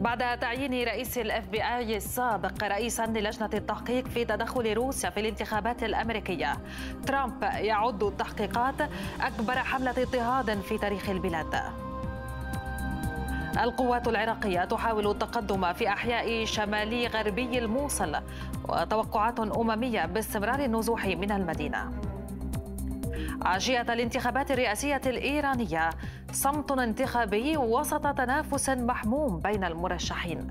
بعد تعيين رئيس الاف بي اي السابق رئيسا للجنه التحقيق في تدخل روسيا في الانتخابات الامريكيه ترامب يعد التحقيقات اكبر حمله اضطهاد في تاريخ البلاد القوات العراقية تحاول التقدم في أحياء شمالي غربي الموصل وتوقعات أممية باستمرار النزوح من المدينة عاجية الانتخابات الرئاسية الإيرانية صمت انتخابي وسط تنافس محموم بين المرشحين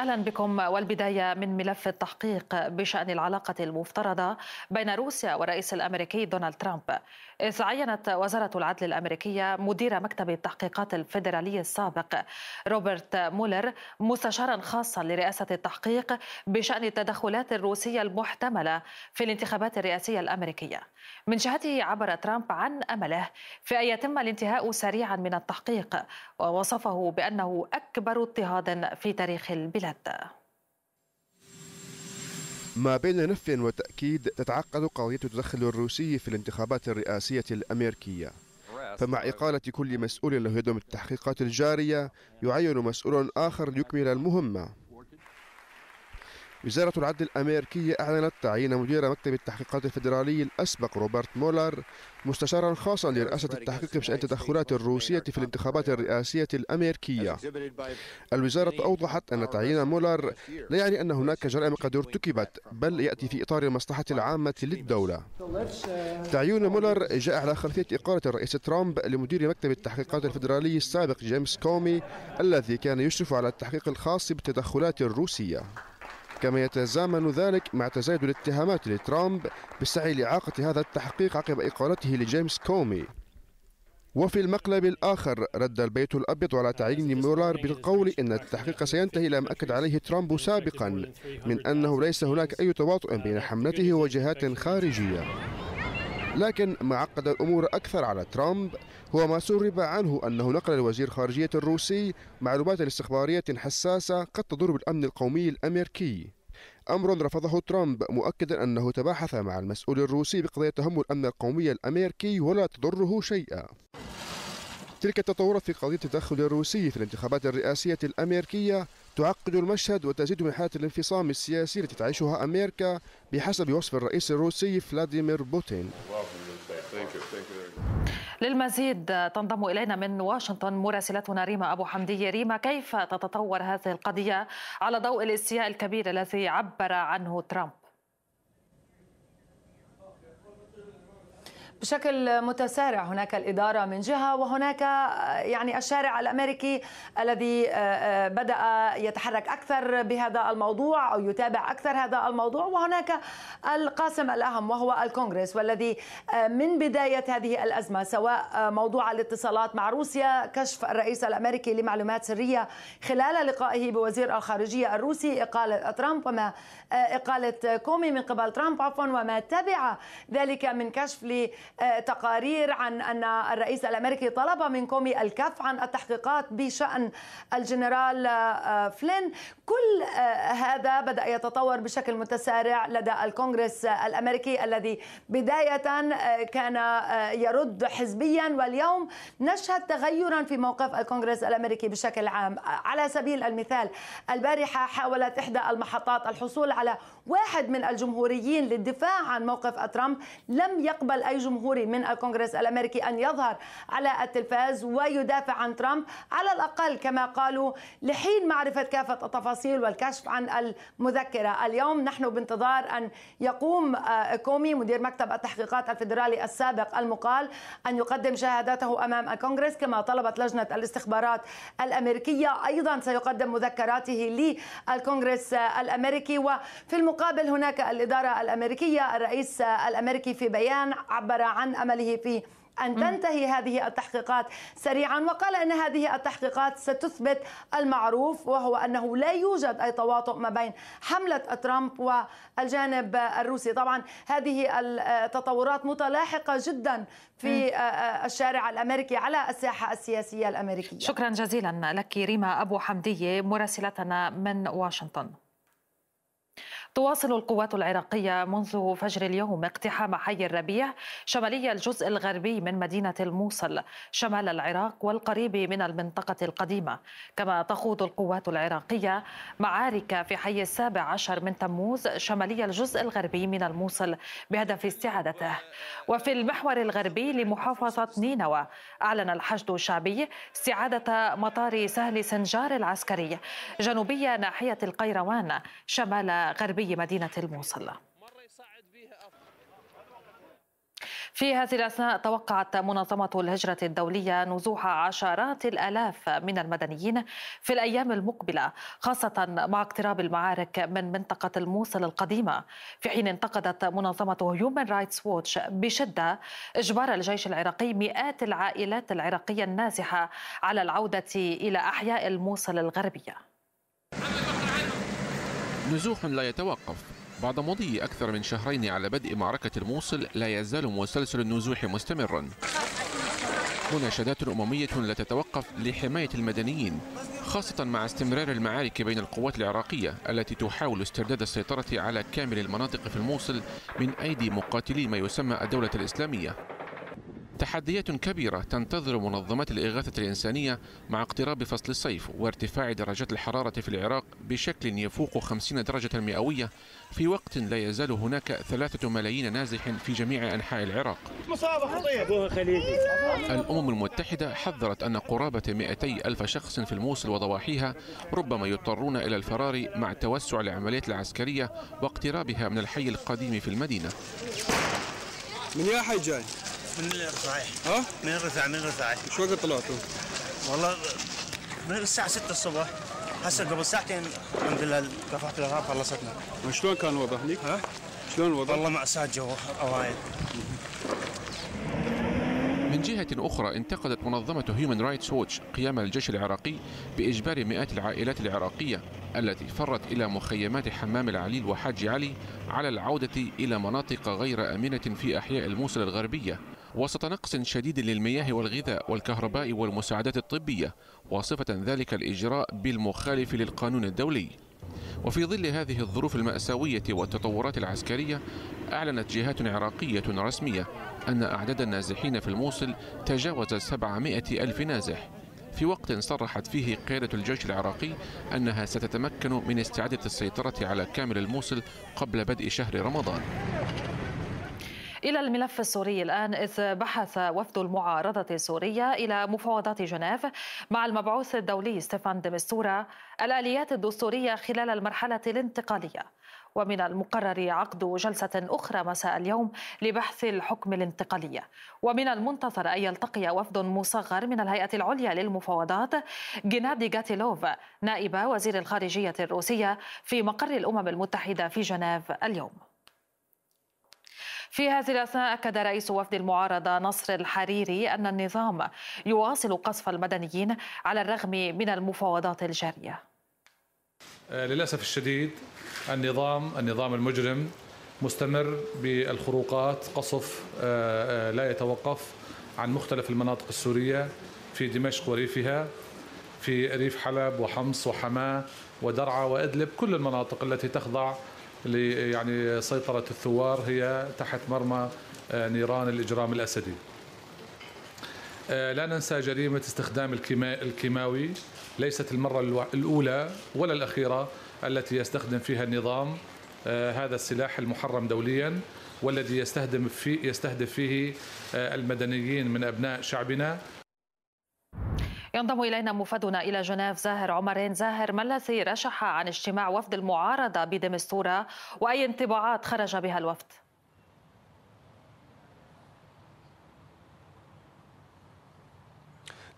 أهلا بكم والبداية من ملف التحقيق بشأن العلاقة المفترضة بين روسيا والرئيس الأمريكي دونالد ترامب إذ عينت وزارة العدل الأمريكية مدير مكتب التحقيقات الفيدرالي السابق روبرت مولر مستشارا خاصا لرئاسة التحقيق بشأن التدخلات الروسية المحتملة في الانتخابات الرئاسية الأمريكية من جهته عبر ترامب عن أمله في أن يتم الانتهاء سريعا من التحقيق ووصفه بأنه أكبر اضطهاد في تاريخ البلاد الشركات ما بين نف وتأكيد تتعقد قضية التدخل الروسي في الانتخابات الرئاسية الأمريكية فمع إقالة كل مسؤول له يد التحقيقات الجارية يعين مسؤول آخر ليكمل المهمة وزارة العدل الأمريكية أعلنت تعيين مدير مكتب التحقيقات الفيدرالي الأسبق روبرت مولر مستشارا خاصا لرئاسة التحقيق بشأن التدخلات الروسية في الانتخابات الرئاسية الأمريكية الوزارة أوضحت أن تعيين مولر لا يعني أن هناك جرائم قد ارتكبت بل يأتي في إطار المصلحة العامة للدولة تعيين مولر جاء على خلفية إقالة الرئيس ترامب لمدير مكتب التحقيقات الفيدرالي السابق جيمس كومي الذي كان يشرف على التحقيق الخاص بالتدخلات الروسية كما يتزامن ذلك مع تزايد الاتهامات لترامب بسعي لإعاقة هذا التحقيق عقب إقالته لجيمس كومي وفي المقلب الآخر رد البيت الأبيض على تعيين مولار بالقول إن التحقيق سينتهي لما أكد عليه ترامب سابقا من أنه ليس هناك أي تواطؤ بين حملته وجهات خارجية لكن ما عقد الأمور أكثر على ترامب هو ما سرب عنه أنه نقل الوزير خارجية الروسي معلومات استخبارية حساسة قد تضر بالأمن القومي الأمريكي أمر رفضه ترامب مؤكدا أنه تباحث مع المسؤول الروسي بقضية تهم الأمن القومي الأمريكي ولا تضره شيئا تلك التطورات في قضية التدخل الروسي في الانتخابات الرئاسية الأمريكية تعقد المشهد وتزيد من حالة الانفصام السياسي التي تعيشها أمريكا بحسب وصف الرئيس الروسي فلاديمير بوتين للمزيد تنضم إلينا من واشنطن مراسلتنا ريما أبو حمدية ريما كيف تتطور هذه القضية على ضوء الاستياء الكبير الذي عبر عنه ترامب بشكل متسارع هناك الإدارة من جهة وهناك آه، يعني الشارع الأمريكي الذي آه، آه، بدأ يتحرك أكثر بهذا الموضوع أو يتابع أكثر هذا الموضوع وهناك القاسم الأهم وهو الكونغرس والذي من بداية هذه الأزمة سواء موضوع الاتصالات مع روسيا كشف الرئيس الأمريكي لمعلومات سرية خلال لقائه بوزير الخارجية الروسي إقالة ترامب وما إقالة كومي من قبل ترامب عفوا وما تبع ذلك من كشف تقارير عن أن الرئيس الأمريكي طلب من كومي الكف عن التحقيقات بشأن الجنرال آه، فلين كل آه، هذا بدأ يتطور بشكل متسارع لدى الكونغرس الأمريكي الذي بداية آه، كان يرد حزبيا واليوم نشهد تغيرا في موقف الكونغرس الأمريكي بشكل عام على سبيل المثال البارحة حاولت إحدى المحطات الحصول على واحد من الجمهوريين للدفاع عن موقف ترامب لم يقبل أي جمهور الجمهوري من الكونغرس الأمريكي أن يظهر على التلفاز ويدافع عن ترامب على الأقل كما قالوا لحين معرفة كافة التفاصيل والكشف عن المذكرة اليوم نحن بانتظار أن يقوم آه، كومي مدير مكتب التحقيقات الفيدرالي السابق المقال أن يقدم شهادته أمام الكونغرس كما طلبت لجنة الاستخبارات الأمريكية أيضا سيقدم مذكراته للكونغرس آه، الأمريكي وفي المقابل هناك الإدارة الأمريكية الرئيس آه، الأمريكي في بيان عبر عن أمله في أن تنتهي هذه التحقيقات سريعا وقال أن هذه التحقيقات ستثبت المعروف وهو أنه لا يوجد أي تواطؤ ما بين حملة ترامب والجانب الروسي طبعا هذه التطورات متلاحقة جدا في آه، آه، الشارع الأمريكي على الساحة السياسية الأمريكية شكرا جزيلا لك ريما أبو حمدية مراسلتنا من واشنطن تواصل القوات العراقية منذ فجر اليوم اقتحام حي الربيع شمالي الجزء الغربي من مدينة الموصل شمال العراق والقريب من المنطقة القديمة كما تخوض القوات العراقية معارك في حي السابع عشر من تموز شمالي الجزء الغربي من الموصل بهدف استعادته وفي المحور الغربي لمحافظة نينوى أعلن الحشد الشعبي استعادة مطار سهل سنجار العسكري جنوبي ناحية القيروان شمال غرب غربي مدينة الموصل في هذه الأثناء توقعت منظمة الهجرة الدولية نزوح عشرات الآلاف من المدنيين في الأيام المقبلة خاصة مع اقتراب المعارك من منطقة الموصل القديمة في حين انتقدت منظمة هيومن رايتس ووتش بشدة إجبار الجيش العراقي مئات العائلات العراقية النازحة على العودة إلى أحياء الموصل الغربية نزوح لا يتوقف بعد مضي أكثر من شهرين على بدء معركة الموصل لا يزال مسلسل النزوح مستمرا مناشدات أممية لا تتوقف لحماية المدنيين خاصة مع استمرار المعارك بين القوات العراقية التي تحاول استرداد السيطرة على كامل المناطق في الموصل من أيدي مقاتلي ما يسمى الدولة الإسلامية تحديات كبيرة تنتظر منظمات الإغاثة الإنسانية مع اقتراب فصل الصيف وارتفاع درجات الحرارة في العراق بشكل يفوق 50 درجة مئوية في وقت لا يزال هناك ثلاثة ملايين نازح في جميع أنحاء العراق الأمم المتحدة حذرت أن قرابة 200 ألف شخص في الموصل وضواحيها ربما يضطرون إلى الفرار مع توسع العمليات العسكرية واقترابها من الحي القديم في المدينة من يا حي جاي من اللي صحيح ها؟ من الرفاعي من الرفاعي شو وقت طلعتوا؟ والله من الساعة 6 الصبح هسه قبل ساعتين الحمد لله رفعت الارهاب خلصتنا شلون كان الوضع هنيك؟ ها؟ شلون الوضع؟ والله مأساة جو وايد من جهة أخرى انتقدت منظمة هيومن رايتس ووتش قيام الجيش العراقي بإجبار مئات العائلات العراقية التي فرت إلى مخيمات حمام العليل وحاج علي على العودة إلى مناطق غير آمنة في أحياء الموصل الغربية وسط نقص شديد للمياه والغذاء والكهرباء والمساعدات الطبية واصفة ذلك الإجراء بالمخالف للقانون الدولي وفي ظل هذه الظروف المأساوية والتطورات العسكرية أعلنت جهات عراقية رسمية أن أعداد النازحين في الموصل تجاوز 700 ألف نازح في وقت صرحت فيه قيادة الجيش العراقي أنها ستتمكن من استعادة السيطرة على كامل الموصل قبل بدء شهر رمضان إلى الملف السوري الآن إذ بحث وفد المعارضة السورية إلى مفاوضات جنيف مع المبعوث الدولي ستيفان ديمستورا الآليات الدستورية خلال المرحلة الانتقالية ومن المقرر عقد جلسة أخرى مساء اليوم لبحث الحكم الانتقالي ومن المنتظر أن يلتقي وفد مصغر من الهيئة العليا للمفاوضات جنادي جاتيلوف نائب وزير الخارجية الروسية في مقر الأمم المتحدة في جنيف اليوم في هذه الأثناء أكد رئيس وفد المعارضة نصر الحريري أن النظام يواصل قصف المدنيين على الرغم من المفاوضات الجارية آه، للأسف الشديد النظام النظام المجرم مستمر بالخروقات قصف آه، آه، لا يتوقف عن مختلف المناطق السورية في دمشق وريفها في ريف حلب وحمص وحماه ودرعا وادلب كل المناطق التي تخضع يعني سيطرة الثوار هي تحت مرمى آه، نيران الإجرام الأسدي آه، لا ننسى جريمة استخدام الكيماوي ليست المرة الأولى ولا الأخيرة التي يستخدم فيها النظام آه، هذا السلاح المحرم دوليا والذي يستهدف فيه, يستهدف فيه المدنيين من أبناء شعبنا ينضم إلينا مفادنا إلى جنيف زاهر عمرين زاهر ما الذي رشح عن اجتماع وفد المعارضة بدمستورة وأي انطباعات خرج بها الوفد؟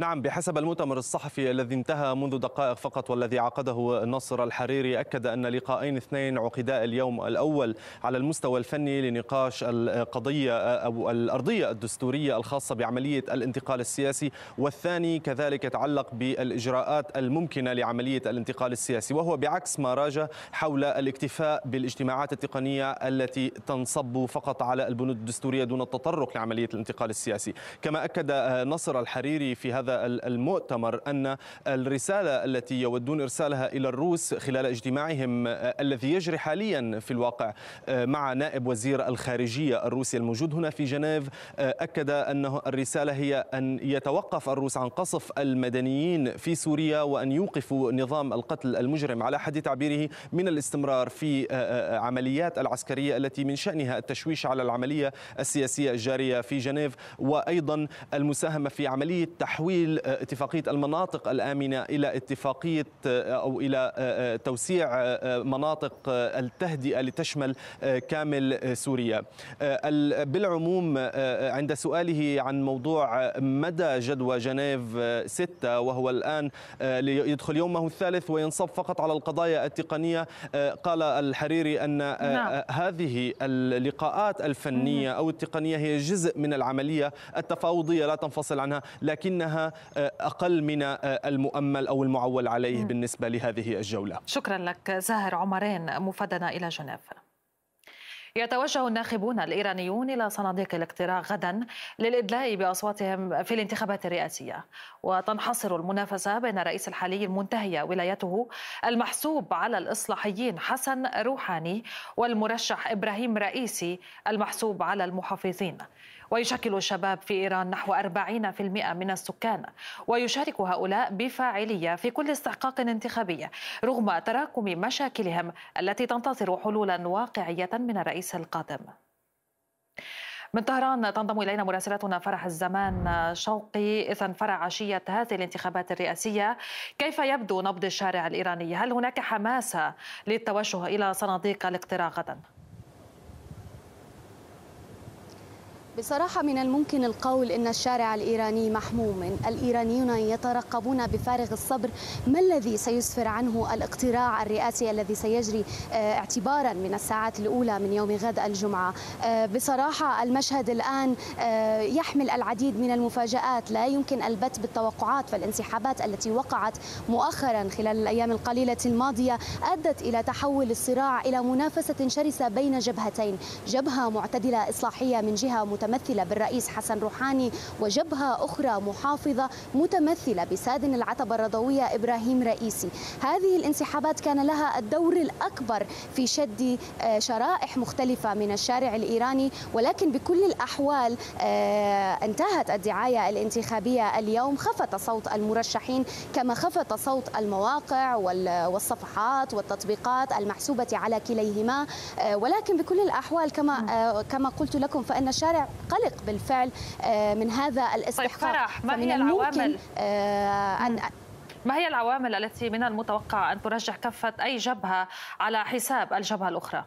نعم بحسب المؤتمر الصحفي الذي انتهى منذ دقائق فقط والذي عقده نصر الحريري أكد أن لقاءين اثنين عقدا اليوم الأول على المستوى الفني لنقاش القضية أو الأرضية الدستورية الخاصة بعملية الانتقال السياسي والثاني كذلك يتعلق بالإجراءات الممكنة لعملية الانتقال السياسي وهو بعكس ما راجع حول الاكتفاء بالاجتماعات التقنية التي تنصب فقط على البنود الدستورية دون التطرق لعملية الانتقال السياسي كما أكد نصر الحريري في هذا هذا المؤتمر أن الرسالة التي يودون إرسالها إلى الروس خلال اجتماعهم آه، الذي يجري حاليا في الواقع آه، مع نائب وزير الخارجية الروسي الموجود هنا في جنيف آه، أكد أن الرسالة هي أن يتوقف الروس عن قصف المدنيين في سوريا وأن يوقفوا نظام القتل المجرم على حد تعبيره من الاستمرار في عمليات العسكرية التي من شأنها التشويش على العملية السياسية الجارية في جنيف وأيضا المساهمة في عملية تحويل تحويل اتفاقيه المناطق الامنه الى اتفاقيه او الى آه، توسيع آه، مناطق التهدئه لتشمل آه، كامل سوريا. بالعموم عند سؤاله عن موضوع مدى جدوى جنيف 6 وهو الان يدخل يومه الثالث وينصب فقط على القضايا التقنيه قال الحريري ان نعم. هذه اللقاءات الفنيه او التقنيه هي جزء من العمليه التفاوضيه لا تنفصل عنها لكنها آه، اقل من آه، المؤمل او المعول عليه بالنسبه لهذه الجوله. شكرا لك زاهر عمرين مفدنا الى جنيف. يتوجه الناخبون الايرانيون الى صناديق الاقتراع غدا للادلاء باصواتهم في الانتخابات الرئاسيه وتنحصر المنافسه بين الرئيس الحالي المنتهيه ولايته المحسوب على الاصلاحيين حسن روحاني والمرشح ابراهيم رئيسي المحسوب على المحافظين ويشكل الشباب في إيران نحو 40% من السكان ويشارك هؤلاء بفاعلية في كل استحقاق انتخابي رغم تراكم مشاكلهم التي تنتظر حلولا واقعية من الرئيس القادم من طهران تنضم إلينا مراسلتنا فرح الزمان شوقي إذا فرع عشية هذه الانتخابات الرئاسية كيف يبدو نبض الشارع الإيراني؟ هل هناك حماسة للتوجه إلى صناديق الاقتراع غداً؟ بصراحة من الممكن القول أن الشارع الإيراني محموم الإيرانيون يترقبون بفارغ الصبر ما الذي سيسفر عنه الاقتراع الرئاسي الذي سيجري آه، اعتبارا من الساعات الأولى من يوم غد الجمعة آه، بصراحة المشهد الآن آه، يحمل العديد من المفاجآت لا يمكن البت بالتوقعات فالانسحابات التي وقعت مؤخرا خلال الأيام القليلة الماضية أدت إلى تحول الصراع إلى منافسة شرسة بين جبهتين جبهة معتدلة إصلاحية من جهة متمثلة بالرئيس حسن روحاني وجبهة أخرى محافظة متمثلة بسادن العتبة الرضوية إبراهيم رئيسي هذه الانسحابات كان لها الدور الأكبر في شد آه، شرائح مختلفة من الشارع الإيراني ولكن بكل الأحوال آه، انتهت الدعاية الانتخابية اليوم خفت صوت المرشحين كما خفت صوت المواقع والصفحات والتطبيقات المحسوبة على كليهما آه، ولكن بكل الأحوال كما كما قلت لكم فإن الشارع قلق بالفعل آه، من هذا الاستحقاق طيب فرح ما هي العوامل آه، أن ما هي العوامل التي من المتوقع أن ترجح كفة أي جبهة على حساب الجبهة الأخرى؟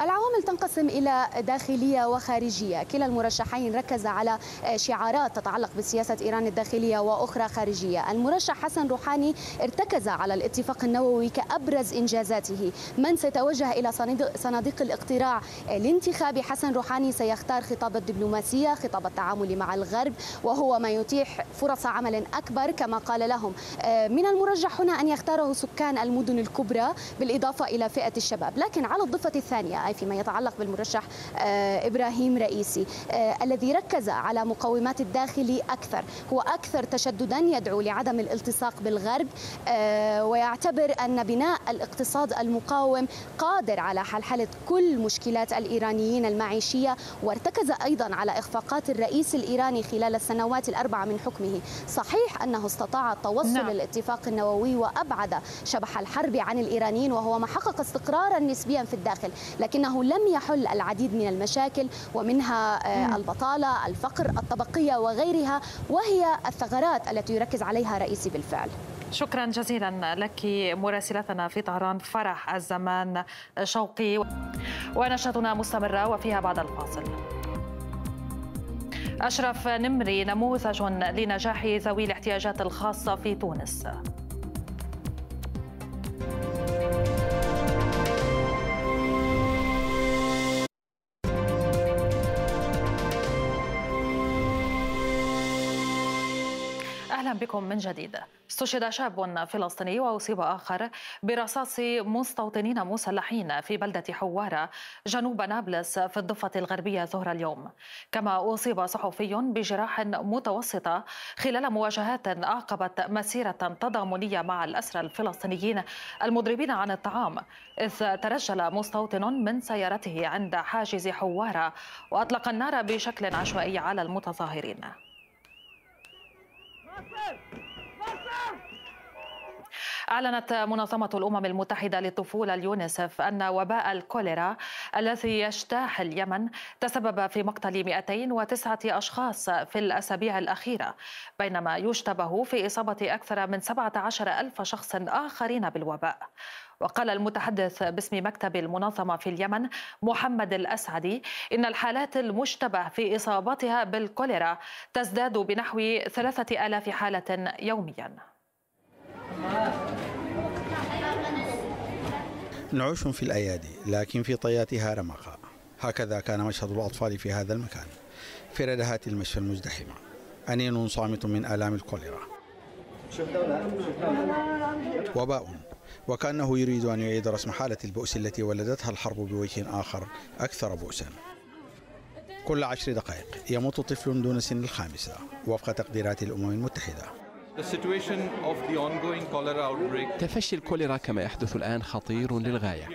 العوامل تنقسم إلى داخلية وخارجية كلا المرشحين ركز على شعارات تتعلق بسياسة إيران الداخلية وأخرى خارجية المرشح حسن روحاني ارتكز على الاتفاق النووي كأبرز إنجازاته من سيتوجه إلى صناديق الاقتراع لانتخاب حسن روحاني سيختار خطاب الدبلوماسية خطاب التعامل مع الغرب وهو ما يتيح فرص عمل أكبر كما قال لهم آه، من المرجح هنا أن يختاره سكان المدن الكبرى بالإضافة إلى فئة الشباب لكن على الضفة الثانية اي فيما يتعلق بالمرشح آه، إبراهيم رئيسي آه، الذي ركز على مقومات الداخل أكثر هو أكثر تشددا يدعو لعدم الالتصاق بالغرب آه، ويعتبر أن بناء الاقتصاد المقاوم قادر على حلحلة كل مشكلات الإيرانيين المعيشية وارتكز أيضا على إخفاقات الرئيس الإيراني خلال السنوات الأربعة من حكمه صحيح أنه استطاع التوصل نعم. الاتفاق النووي وأبعد شبح الحرب عن الإيرانيين وهو ما حقق استقرارا نسبيا في الداخل لكن لكنه لم يحل العديد من المشاكل ومنها آه، البطالة الفقر الطبقية وغيرها وهي الثغرات التي يركز عليها رئيسي بالفعل شكرا جزيلا لك مراسلتنا في طهران فرح الزمان شوقي ونشاتنا مستمرة وفيها بعد الفاصل أشرف نمري نموذج لنجاح ذوي الاحتياجات الخاصة في تونس أهلا بكم من جديد استشهد شاب فلسطيني وأصيب آخر برصاص مستوطنين مسلحين في بلدة حوارة جنوب نابلس في الضفة الغربية ظهر اليوم كما أصيب صحفي بجراح متوسطة خلال مواجهات أعقبت مسيرة تضامنية مع الأسرى الفلسطينيين المضربين عن الطعام إذ ترجل مستوطن من سيارته عند حاجز حوارة وأطلق النار بشكل عشوائي على المتظاهرين أعلنت منظمة الأمم المتحدة للطفولة اليونيسف أن وباء الكوليرا الذي يجتاح اليمن تسبب في مقتل 209 أشخاص في الأسابيع الأخيرة بينما يشتبه في إصابة أكثر من 17 ألف شخص آخرين بالوباء وقال المتحدث باسم مكتب المنظمة في اليمن محمد الأسعدي إن الحالات المشتبه في إصابتها بالكوليرا تزداد بنحو ثلاثة آلاف حالة يومياً نعوش في الأيادي لكن في طياتها رمقاء هكذا كان مشهد الأطفال في هذا المكان في ردهات المشفى المزدحمة أنين صامت من آلام الكوليرا وباء وكأنه يريد أن يعيد رسم حالة البؤس التي ولدتها الحرب بوجه آخر أكثر بؤسا كل عشر دقائق يموت طفل دون سن الخامسة وفق تقديرات الأمم المتحدة تفشي الكوليرا كما يحدث الآن خطير للغاية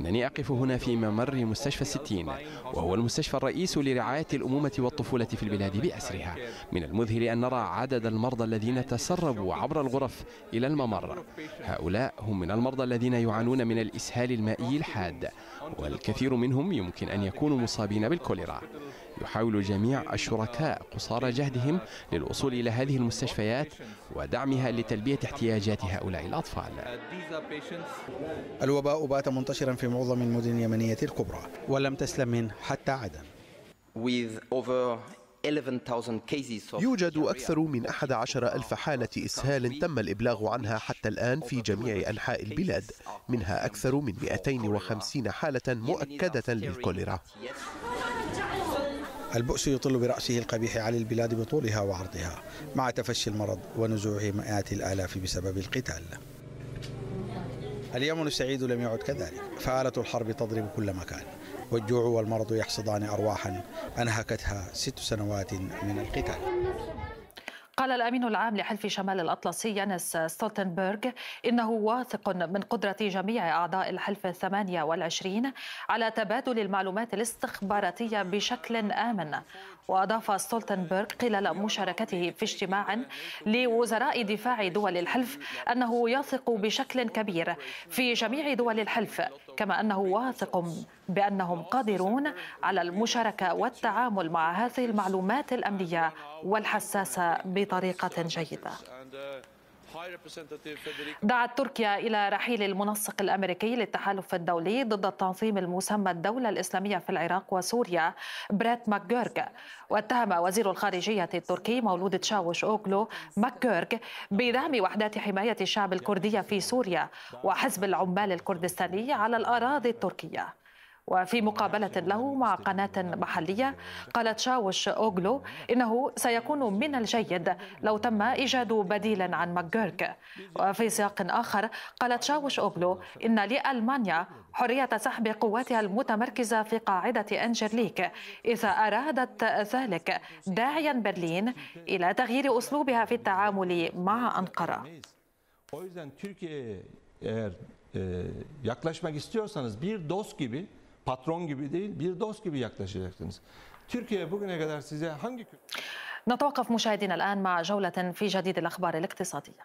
إنني أقف هنا في ممر مستشفى 60 وهو المستشفى الرئيس لرعاية الأمومة والطفولة في البلاد بأسرها من المذهل أن نرى عدد المرضى الذين تسربوا عبر الغرف إلى الممر هؤلاء هم من المرضى الذين يعانون من الإسهال المائي الحاد والكثير منهم يمكن أن يكونوا مصابين بالكوليرا يحاول جميع الشركاء قصارى جهدهم للوصول إلى هذه المستشفيات ودعمها لتلبية احتياجات هؤلاء الأطفال الوباء بات منتشرا في معظم المدن اليمنية الكبرى ولم تسلم منه حتى عدن يوجد أكثر من 11 ألف حالة إسهال تم الإبلاغ عنها حتى الآن في جميع أنحاء البلاد منها أكثر من 250 حالة مؤكدة للكوليرا البؤس يطل برأسه القبيح على البلاد بطولها وعرضها مع تفشي المرض ونزوع مئات الآلاف بسبب القتال اليمن السعيد لم يعد كذلك فآلة الحرب تضرب كل مكان والجوع والمرض يحصدان أرواحا أنهكتها ست سنوات من القتال قال الأمين العام لحلف شمال الأطلسي يانس ستولتنبرغ إنه واثق من قدرة جميع أعضاء الحلف الثمانية والعشرين على تبادل المعلومات الاستخباراتية بشكل آمن وأضاف ستولتنبرغ خلال مشاركته في اجتماع لوزراء دفاع دول الحلف أنه يثق بشكل كبير في جميع دول الحلف كما أنه واثق بأنهم قادرون على المشاركة والتعامل مع هذه المعلومات الأمنية والحساسة بطريقة جيدة دعت تركيا إلى رحيل المنسق الأمريكي للتحالف الدولي ضد التنظيم المسمى الدولة الإسلامية في العراق وسوريا بريت ماكجورج واتهم وزير الخارجية التركي مولود تشاوش أوغلو ماكجورج بدعم وحدات حماية الشعب الكردية في سوريا وحزب العمال الكردستاني على الأراضي التركية وفي مقابلة له مع قناة محلية قالت شاوش أوغلو إنه سيكون من الجيد لو تم إيجاد بديل عن ماكجيرك وفي سياق آخر قالت شاوش أوغلو إن لألمانيا حرية سحب قواتها المتمركزة في قاعدة أنجرليك إذا أرادت ذلك داعيا برلين إلى تغيير أسلوبها في التعامل مع أنقرة patron gibi değil bir dost gibi yaklaşacaksınız. Türkiye bugüne kadar size hangi... نتوقف مشاهدينا الآن مع جولة في جديد الأخبار الاقتصادية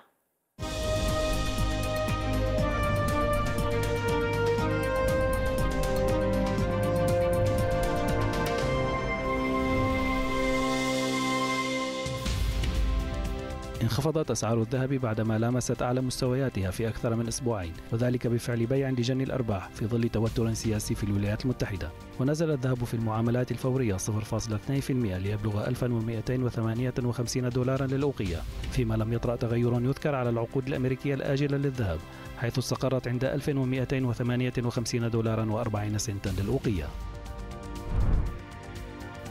انخفضت أسعار الذهب بعدما لامست أعلى مستوياتها في أكثر من أسبوعين وذلك بفعل بيع لجني الأرباح في ظل توتر سياسي في الولايات المتحدة ونزل الذهب في المعاملات الفورية 0.2% ليبلغ 1258 دولارا للأوقية فيما لم يطرأ تغير يذكر على العقود الأمريكية الآجلة للذهب حيث استقرت عند 1258 دولارا و40 سنتا للأوقية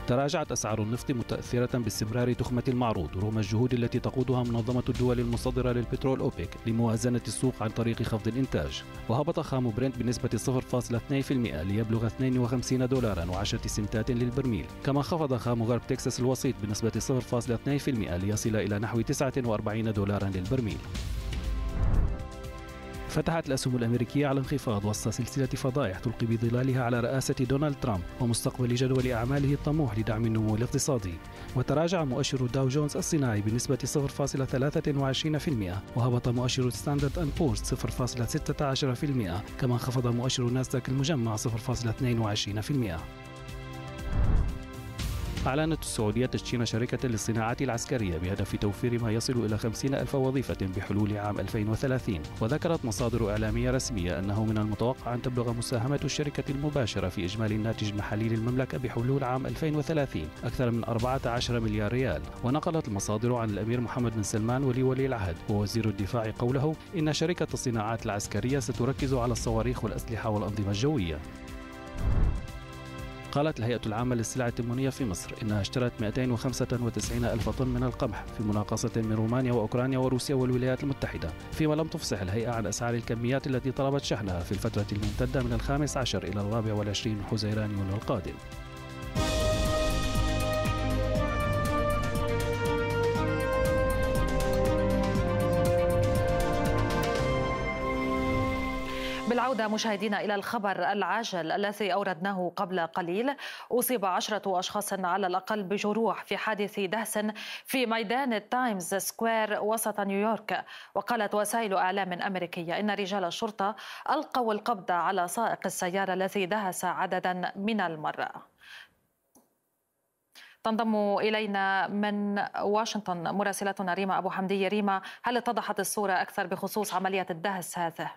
تراجعت أسعار النفط متأثرة باستمرار تخمة المعروض رغم الجهود التي تقودها منظمة الدول المصدرة للبترول أوبك لموازنة السوق عن طريق خفض الإنتاج وهبط خام برنت بنسبة 0.2% ليبلغ 52 دولارا و10 سنتات للبرميل كما خفض خام غرب تكساس الوسيط بنسبة 0.2% ليصل إلى نحو 49 دولارا للبرميل فتحت الأسهم الأمريكية على انخفاض وسط سلسلة فضائح تلقي بظلالها على رئاسة دونالد ترامب ومستقبل جدول أعماله الطموح لدعم النمو الاقتصادي وتراجع مؤشر داو جونز الصناعي بنسبة 0.23% وهبط مؤشر ستاندرد أند بورس 0.16% كما انخفض مؤشر ناسداك المجمع 0.22% أعلنت السعودية تشكيل شركة للصناعة العسكرية بهدف توفير ما يصل إلى 50 ألف وظيفة بحلول عام 2030 وذكرت مصادر إعلامية رسمية أنه من المتوقع أن تبلغ مساهمة الشركة المباشرة في إجمالي الناتج المحلي للمملكة بحلول عام 2030 أكثر من 14 مليار ريال ونقلت المصادر عن الأمير محمد بن سلمان ولي ولي العهد ووزير الدفاع قوله إن شركة الصناعات العسكرية ستركز على الصواريخ والأسلحة والأنظمة الجوية قالت الهيئة العامة للسلع التموينية في مصر إنها اشترت 295 ألف طن من القمح في مناقصة من رومانيا وأوكرانيا وروسيا والولايات المتحدة فيما لم تفصح الهيئة عن أسعار الكميات التي طلبت شحنها في الفترة الممتدة من الخامس عشر إلى الرابع والعشرين من حزيران يوليو القادم عودة مشاهدينا إلى الخبر العاجل الذي أوردناه قبل قليل أصيب عشرة أشخاص على الأقل بجروح في حادث دهس في ميدان التايمز سكوير وسط نيويورك وقالت وسائل إعلام أمريكية إن رجال الشرطة ألقوا القبض على سائق السيارة الذي دهس عددا من المرة تنضم إلينا من واشنطن مراسلتنا ريما أبو حمدي ريما هل اتضحت الصورة أكثر بخصوص عملية الدهس هذه؟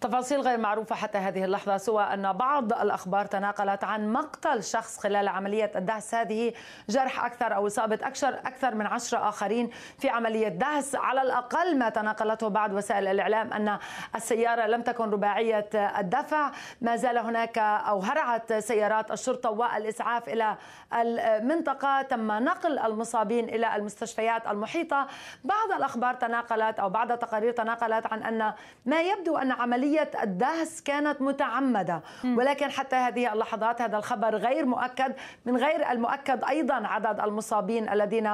تفاصيل غير معروفة حتى هذه اللحظة سوى أن بعض الأخبار تناقلت عن مقتل شخص خلال عملية الدهس هذه جرح أكثر أو إصابة أكثر أكثر من عشرة آخرين في عملية دهس على الأقل ما تناقلته بعض وسائل الإعلام أن السيارة لم تكن رباعية الدفع ما زال هناك أو هرعت سيارات الشرطة والإسعاف إلى المنطقة تم نقل المصابين إلى المستشفيات المحيطة بعض الأخبار تناقلت أو بعض التقارير تناقلت عن أن ما يبدو أن عملية عملية الدهس كانت متعمدة ولكن حتى هذه اللحظات هذا الخبر غير مؤكد من غير المؤكد أيضا عدد المصابين الذين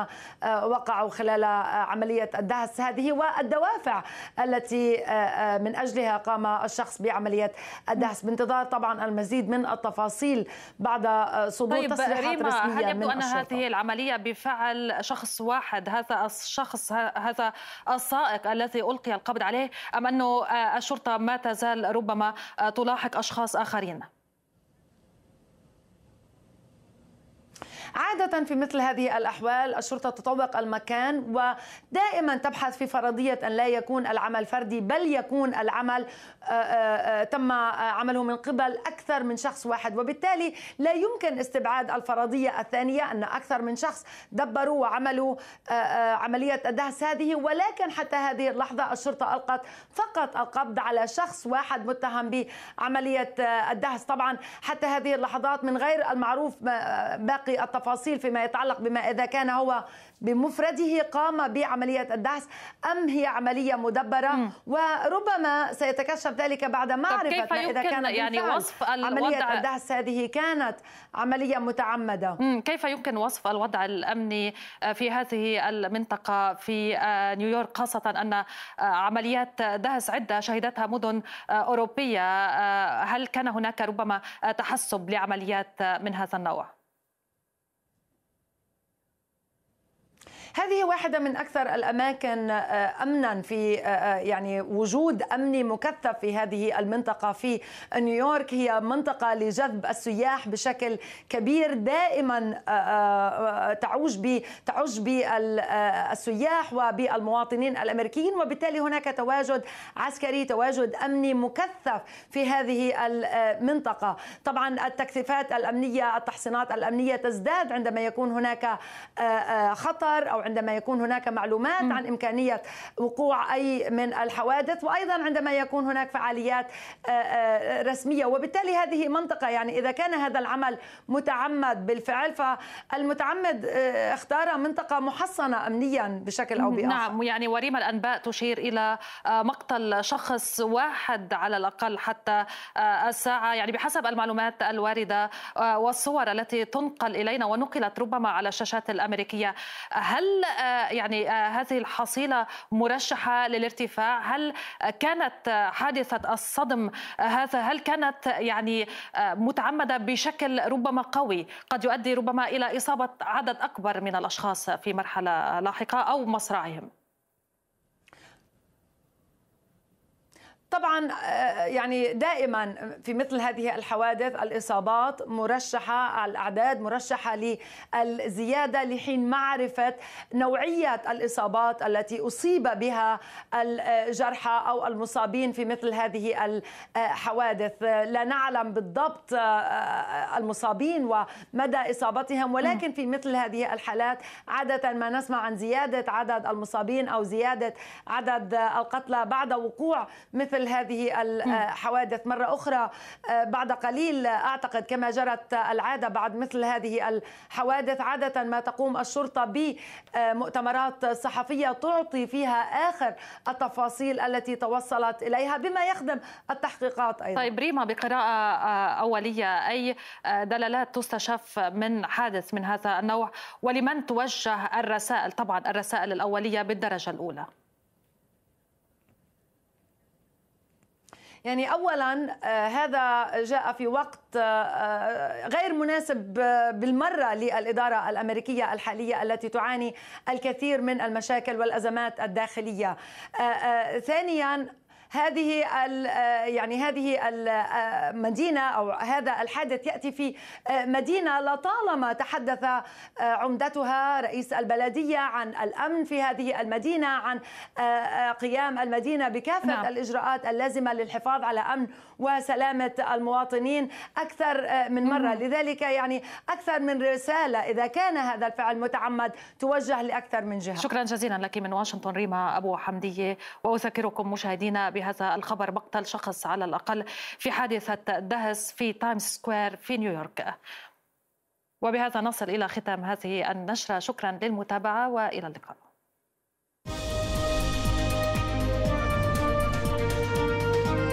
آه، وقعوا خلال آه، عملية الدهس هذه والدوافع التي آه، من أجلها قام الشخص بعملية الدهس بانتظار طبعا المزيد من التفاصيل بعد صدور طيب تصريحات رسمية هل يبدو من أن الشرطة. هذه العملية بفعل شخص واحد هذا الشخص هذا السائق الذي ألقي القبض عليه أم أنه الشرطة ما تزال ربما تلاحق أشخاص آخرين عادة في مثل هذه الأحوال الشرطة تطوق المكان ودائما تبحث في فرضية أن لا يكون العمل فردي بل يكون العمل آه، آه، آه، تم عمله من قبل أكثر من شخص واحد وبالتالي لا يمكن استبعاد الفرضية الثانية أن أكثر من شخص دبروا وعملوا عملية الدهس هذه ولكن حتى هذه اللحظة الشرطة ألقت فقط القبض على شخص واحد متهم بعملية الدهس طبعا حتى هذه اللحظات من غير المعروف باقي التفاصيل التفاصيل فيما يتعلق بما إذا كان هو بمفرده قام بعملية الدعس أم هي عملية مدبرة مم. وربما سيتكشف ذلك بعد معرفة إذا كان يعني وصف الوضع عملية الدهس هذه كانت عملية متعمدة مم. كيف يمكن وصف الوضع الأمني في هذه المنطقة في آه، نيويورك خاصة أن آه، عمليات دهس عدة شهدتها مدن آه، أوروبية هل كان هناك ربما تحسب لعمليات من هذا النوع؟ هذه واحدة من أكثر الأماكن آه، أمنا في آه، آه، يعني وجود أمني مكثف في هذه المنطقة في نيويورك هي منطقة لجذب السياح بشكل كبير دائما تعوج ب تعوج بالسياح وبالمواطنين الأمريكيين وبالتالي هناك تواجد عسكري تواجد أمني مكثف في هذه المنطقة طبعا التكثيفات الأمنية التحصينات الأمنية تزداد عندما يكون هناك خطر أو عندما يكون هناك معلومات عن إمكانية وقوع أي من الحوادث وأيضا عندما يكون هناك فعاليات آه، آه، رسمية وبالتالي هذه منطقة يعني إذا كان هذا العمل متعمد بالفعل فالمتعمد آه، اختار منطقة محصنة أمنيا بشكل أو بآخر نعم يعني وريم الأنباء تشير إلى مقتل شخص واحد على الأقل حتى الساعة يعني بحسب المعلومات الواردة والصور التي تنقل إلينا ونقلت ربما على الشاشات الأمريكية هل هل آه، يعني آه، هذه الحصيلة مرشحة للارتفاع هل كانت حادثة الصدم هذا هل كانت يعني آه، متعمدة بشكل ربما قوي قد يؤدي ربما إلى إصابة عدد أكبر من الأشخاص في مرحلة لاحقة أو مصرعهم طبعا آه، يعني دائما في مثل هذه الحوادث الاصابات مرشحه الاعداد مرشحه للزياده لحين معرفه نوعيه الاصابات التي اصيب بها الجرحى او المصابين في مثل هذه الحوادث لا نعلم بالضبط آه، آه، المصابين ومدى اصابتهم ولكن في مثل هذه الحالات عاده ما نسمع عن زياده عدد المصابين او زياده عدد القتلى بعد وقوع مثل مثل هذه الحوادث آه، مرة أخرى آه، بعد قليل آه، أعتقد كما جرت العادة بعد مثل هذه الحوادث عادة ما تقوم الشرطة بمؤتمرات صحفية تعطي فيها آخر التفاصيل التي توصلت إليها بما يخدم التحقيقات أيضا طيب ريما بقراءة أولية أي دلالات تستشف من حادث من هذا النوع ولمن توجه الرسائل طبعا الرسائل الأولية بالدرجة الأولى يعني أولا آه، هذا جاء في وقت آه، آه، غير مناسب بالمرة للإدارة الأمريكية الحالية التي تعاني الكثير من المشاكل والأزمات الداخلية ثانيا هذه آه، يعني هذه المدينه آه، او هذا الحادث ياتي في آه، مدينه لطالما تحدث عمدتها رئيس البلديه عن الامن في هذه المدينه عن قيام المدينه بكافه نعم. الاجراءات اللازمه للحفاظ على امن وسلامه المواطنين اكثر من مره مم. لذلك يعني اكثر من رساله اذا كان هذا الفعل متعمد توجه لاكثر من جهه شكرا جزيلا لك من واشنطن ريما ابو حمديه واذكركم مشاهدينا هذا الخبر مقتل شخص على الأقل في حادثة دهس في تايمز سكوير في نيويورك وبهذا نصل إلى ختام هذه النشرة شكرا للمتابعة وإلى اللقاء